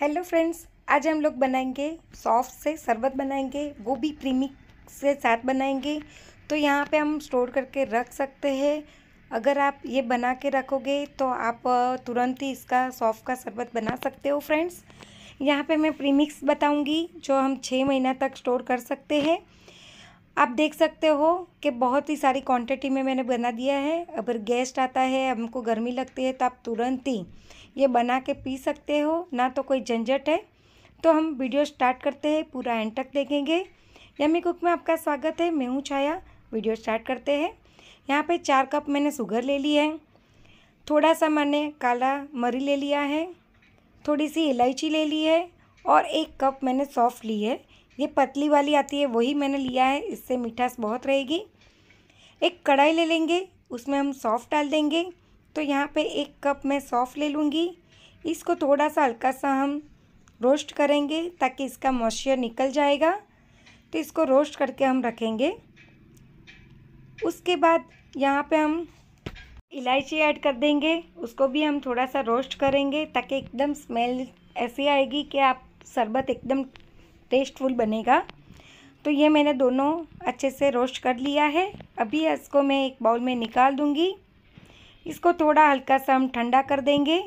hello friends आज हम लोग बनाएंगे सॉफ्ट से शरबत बनाएंगे वो भी प्रीमिक्स के साथ बनाएंगे तो यहाँ पे हम स्टोर करके रख सकते हैं अगर आप ये बना के रखोगे तो आप तुरंत ही इसका सॉफ्ट का शरबत बना सकते हो फ्रेंड्स यहाँ पे मैं प्रीमिक्स बताऊँगी जो हम छः महीना तक स्टोर कर सकते हैं आप देख सकते हो कि बहुत ही सारी क्वांटिटी में मैंने बना दिया है अगर गेस्ट आता है हमको गर्मी लगती है तो आप तुरंत ही ये बना के पी सकते हो ना तो कोई झंझट है तो हम वीडियो स्टार्ट करते हैं पूरा एंड तक देखेंगे यमी कुक में आपका स्वागत है मैं हूँ छाया वीडियो स्टार्ट करते हैं यहाँ पर चार कप मैंने शुगर ले ली है थोड़ा सा मैंने काला मरी ले लिया है थोड़ी सी इलायची ले ली है और एक कप मैंने सॉफ्ट ली है ये पतली वाली आती है वही मैंने लिया है इससे मिठास बहुत रहेगी एक कढ़ाई ले लेंगे उसमें हम सौंफ डाल देंगे तो यहाँ पे एक कप मैं सौंफ ले लूँगी इसको थोड़ा सा हल्का सा हम रोस्ट करेंगे ताकि इसका मॉइस्चर निकल जाएगा तो इसको रोस्ट करके हम रखेंगे उसके बाद यहाँ पे हम इलायची ऐड कर देंगे उसको भी हम थोड़ा सा रोस्ट करेंगे ताकि एकदम स्मेल ऐसी आएगी कि आप शरबत एकदम टेस्टफुल बनेगा तो ये मैंने दोनों अच्छे से रोस्ट कर लिया है अभी इसको मैं एक बाउल में निकाल दूँगी इसको थोड़ा हल्का सा हम ठंडा कर देंगे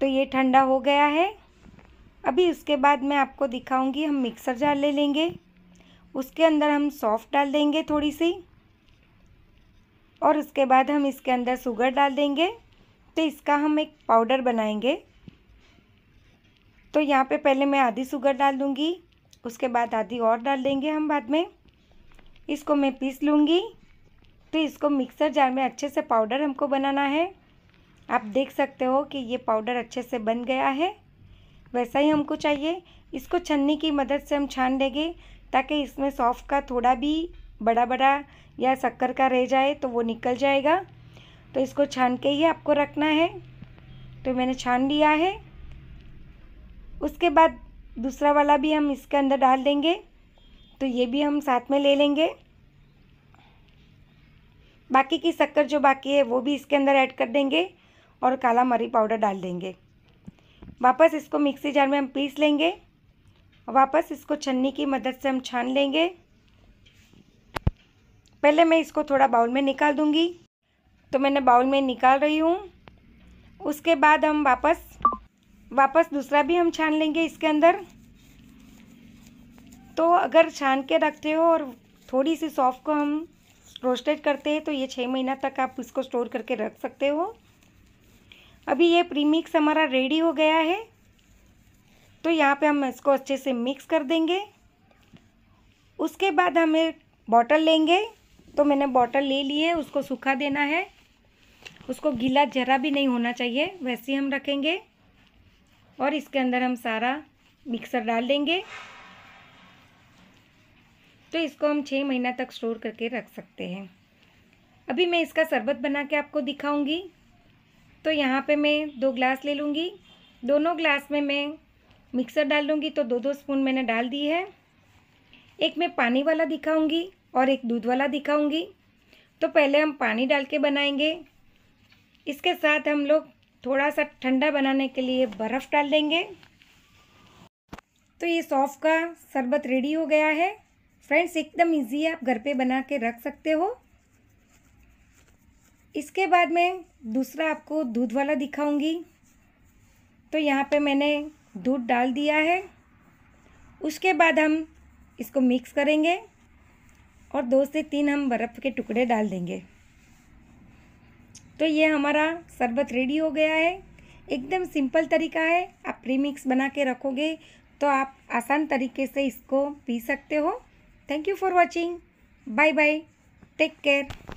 तो ये ठंडा हो गया है अभी उसके बाद मैं आपको दिखाऊंगी हम मिक्सर जार ले लेंगे उसके अंदर हम सॉफ़्ट डाल देंगे थोड़ी सी और उसके बाद हम इसके अंदर शुगर डाल देंगे तो इसका हम एक पाउडर बनाएंगे तो यहाँ पे पहले मैं आधी शुगर डाल दूँगी उसके बाद आधी और डाल देंगे हम बाद में इसको मैं पीस लूँगी तो इसको मिक्सर जार में अच्छे से पाउडर हमको बनाना है आप देख सकते हो कि ये पाउडर अच्छे से बन गया है वैसा ही हमको चाहिए इसको छन्नी की मदद से हम छान लेंगे ताकि इसमें सॉफ्ट का थोड़ा भी बड़ा बड़ा या शक्कर का रह जाए तो वो निकल जाएगा तो इसको छान के ही आपको रखना है तो मैंने छान लिया है उसके बाद दूसरा वाला भी हम इसके अंदर डाल देंगे तो ये भी हम साथ में ले लेंगे बाकी की शक्कर जो बाकी है वो भी इसके अंदर ऐड कर देंगे और काला मरी पाउडर डाल देंगे वापस इसको मिक्सी जार में हम पीस लेंगे वापस इसको छन्नी की मदद से हम छान लेंगे पहले मैं इसको थोड़ा बाउल में निकाल दूंगी तो मैंने बाउल में निकाल रही हूँ उसके बाद हम वापस वापस दूसरा भी हम छान लेंगे इसके अंदर तो अगर छान के रखते हो और थोड़ी सी सॉफ़्ट को हम रोस्टेड करते हैं तो ये छः महीना तक आप इसको स्टोर करके रख सकते हो अभी ये प्रीमिक्स हमारा रेडी हो गया है तो यहाँ पे हम इसको अच्छे से मिक्स कर देंगे उसके बाद हम एक बॉटल लेंगे तो मैंने बॉटल ले ली है उसको सूखा देना है उसको गीला ज़रा भी नहीं होना चाहिए वैसे ही हम रखेंगे और इसके अंदर हम सारा मिक्सर डाल देंगे तो इसको हम छः महीना तक स्टोर करके रख सकते हैं अभी मैं इसका शरबत बना के आपको दिखाऊंगी तो यहाँ पे मैं दो ग्लास ले लूँगी दोनों ग्लास में मैं मिक्सर डाल दूँगी तो दो दो स्पून मैंने डाल दी है एक मैं पानी वाला दिखाऊंगी और एक दूध वाला दिखाऊंगी तो पहले हम पानी डाल के बनाएंगे इसके साथ हम लोग थोड़ा सा ठंडा बनाने के लिए बर्फ़ डाल देंगे तो ये सौफ का शरबत रेडी हो गया है फ्रेंड्स एकदम इजी है आप घर पे बना के रख सकते हो इसके बाद मैं दूसरा आपको दूध वाला दिखाऊंगी तो यहाँ पे मैंने दूध डाल दिया है उसके बाद हम इसको मिक्स करेंगे और दो से तीन हम बर्फ़ के टुकड़े डाल देंगे तो ये हमारा शरबत रेडी हो गया है एकदम सिंपल तरीका है आप प्रीमिक्स बना के रखोगे तो आप आसान तरीके से इसको पी सकते हो thank you for watching bye bye take care